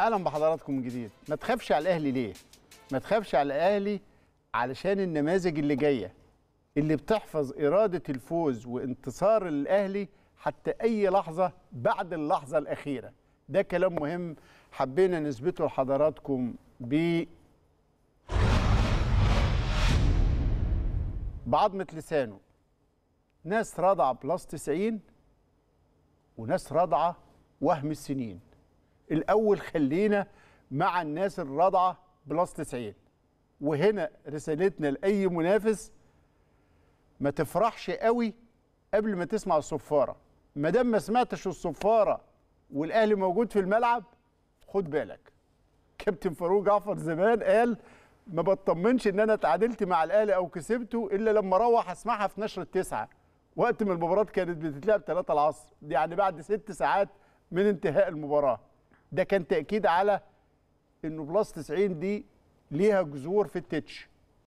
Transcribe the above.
اهلا بحضراتكم من جديد ما تخافش على الاهلي ليه ما تخافش على الاهلي علشان النماذج اللي جايه اللي بتحفظ اراده الفوز وانتصار الاهلي حتى اي لحظه بعد اللحظه الاخيره ده كلام مهم حبينا نثبته لحضراتكم ب بعضمه لسانه ناس رضع بلس 90 وناس رضعه وهم السنين الاول خلينا مع الناس الرضعه بلس 90 وهنا رسالتنا لاي منافس ما تفرحش قوي قبل ما تسمع الصفاره ما دام ما سمعتش الصفاره والاهلي موجود في الملعب خد بالك كابتن فاروق جعفر زمان قال ما بطمنش ان انا اتعادلت مع الاهلي او كسبته الا لما اروح اسمعها في نشره التسعه وقت ما المباراه كانت بتتلعب 3 العصر يعني بعد ست ساعات من انتهاء المباراه ده كان تاكيد على انه بلس 90 دي ليها جذور في التتش